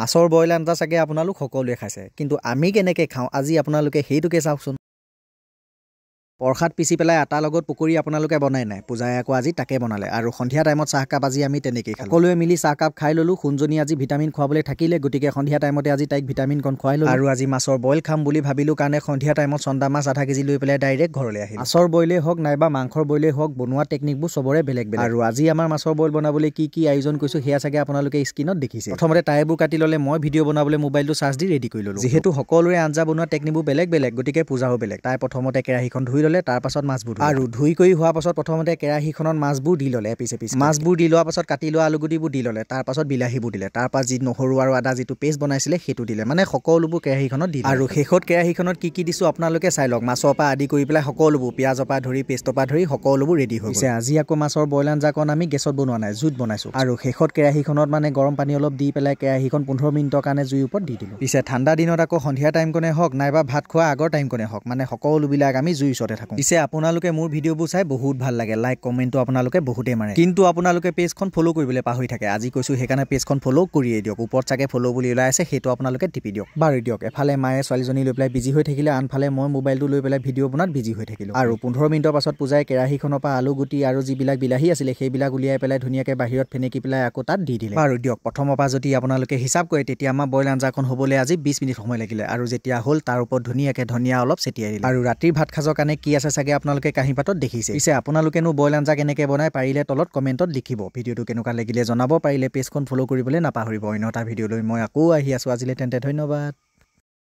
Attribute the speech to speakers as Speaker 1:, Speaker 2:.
Speaker 1: মাছৰ বইল আঞ্জা চাগে আপোনালোক সকলোৱে খাইছে কিন্তু আমি কেনেকৈ খাওঁ আজি আপোনালোকে সেইটোকে চাওকচোন প্ৰসাদ পিচি পেলাই আটাৰ লগত পুখুৰী আপোনালোকে বনাই নাই পূজাই আকৌ আজি তাকে বনালে আৰু সন্ধিয়া টাইমত চাহকাপ আজি আমি তেনেকেই সকলোৱে মিলি চাহকাপ খাই ললোঁ সোনজনী আজি ভিটামিন খুৱাবলৈ থাকিলে গতিকে সন্ধিয়া টাইমতে আজি তাইক ভিটামিনকণ খুৱাই ল'লোঁ আৰু আজি মাছৰ বইল খাম বুলি ভাবিলোঁ কাৰণে সন্ধিয়া টাইমত চন্দা মাছ আধা কেজি লৈ পেলাই ডাইৰেক্ট ঘৰলৈ আহিল মাছৰ বইলেই হওক নাইবা মাংসৰ বইলেই হওক বনোৱা টেকনিকবোৰ চবৰে বেলেগ বেলেগ আৰু আজি আমাৰ মাছৰ বইল বনাবলৈ কি কি আয়োজন কৰিছোঁ সেয়া চাগে আপোনালোকে স্ক্ৰীণত দেখিছে প্ৰথমতে তাইবোৰ কাটি ল'লে মই ভিডিঅ' বনাবলৈ মোবাইলটো চাৰ্জ দি ৰেডি কৰি ল'লোঁ যিহেতু সকলোৰে আঞ্জা বনোৱা টেকনিকবোৰ বেলেগ বেলেগ গতিকে পূজাও বেলেগ তাই প্ৰথমতে কেৰাহীখন ধুই ল'লে তাৰপাছত মাছবোৰ আৰু ধুই কৰি হোৱাৰ পাছত প্ৰথমতে কেৰাহীখনত মাছবোৰ দি ল'লে এপিচ এপিচ মাছবোৰ দি লোৱাৰ পাছত কাটি লোৱা আলুগুটিবোৰ দি ল'লে তাৰপাছত বিলাহীবোৰ দিলে তাৰপৰা যি নহৰু আৰু আদা যিটো পেষ্ট বনাইছিলে সেইটো দিলে মানে সকলোবোৰ কেৰাহীখনত দিলে আৰু শেষত কেৰাহীখনত কি কি দিছোঁ আপোনালোকে চাই লওক মাছৰ পৰা আদি কৰি পেলাই সকলোবোৰ পিঁয়াজৰ পৰা ধৰি পেষ্টৰ পৰা ধৰি সকলোবোৰ ৰেডি হৈছে আজি আকৌ মাছৰ বইল আঞ্জাকণ আমি গেছত বনোৱা নাই জুইত বনাইছোঁ আৰু শেষত কেৰাহীখনত মানে গৰম পানী অলপ দি পেলাই কেৰাহীখন পোন্ধৰ মিনিটৰ কাৰণে জুইৰ ওপৰত দি দিলোঁ পিছে ঠাণ্ডা দিনত আকৌ সন্ধিয়া টাইমকণে হওক নাইবা ভাত খোৱা আগৰ টাইমকণে হওক মানে সকলোবিলাক আমি জুইৰ ওচৰতে লগতে থাকোঁ পিছে আপোনালোকে মোৰ ভিডিঅ'বোৰ চাই বহুত ভাল লাগে লাইক কমেণ্টটো আপোনালোকে বহুতেই মাৰে কিন্তু আপোনালোকে পেজখন ফ'ল' কৰিবলৈ পাহৰি থাকে আজি কৈছোঁ সেইকাৰণে পেজখন ফ'ল' কৰিয়ে দিয়ক ওপৰত চাগে ফ'ল' বুলি ওলাই আছে সেইটো আপোনালোকে টিপি দিয়ক বাৰু দিয়ক এফালে মায়ে ছোৱালীজনী লৈ পেলাই বিজি হৈ থাকিলে আনফালে মই মোবাইলটো লৈ পেলাই ভিডিঅ' বনাত বিজি হৈ থাকিলোঁ আৰু পোন্ধৰ মিনিটৰ পাছত পূজাই কেৰাহীখনৰ পৰা আলু গুটি আৰু যিবিলাক বিলাহী আছিলে সেইবিলাক উলিয়াই পেলাই ধুনীয়াকৈ বাহিৰত ফেনেকি পেলাই আকৌ তাত দি দিলে বাৰু দিয়ক প্ৰথমৰ পৰা যদি আপোনালোকে হিচাপ কৰে তেতিয়া আমাৰ বইল আঞ্জাখন হ'বলৈ আজি বিছ মিনিট সময় লাগিলে আৰু যেতিয়া হ'ল তাৰ ওপৰত ধুনীয়াকৈ ধনিয়া অলপ ছটিয়াই দিলে আৰু ৰাতিৰ ভাত সাঁজৰ কাৰণে কি আছে চাগে আপোনালোকে কাঁহী পাতত দেখিছে পিছে আপোনালোকেনো বইল আঞ্জা কেনেকৈ বনাই পাৰিলে তলত কমেণ্টত লিখিব ভিডিঅ'টো কেনেকুৱা লাগিলে জনাব পাৰিলে পেজখন ফ'ল' কৰিবলৈ নাপাহৰিব অন্য এটা ভিডিঅ'লৈ মই আকৌ আহি আছোঁ আজিলৈ তেন্তে ধন্যবাদ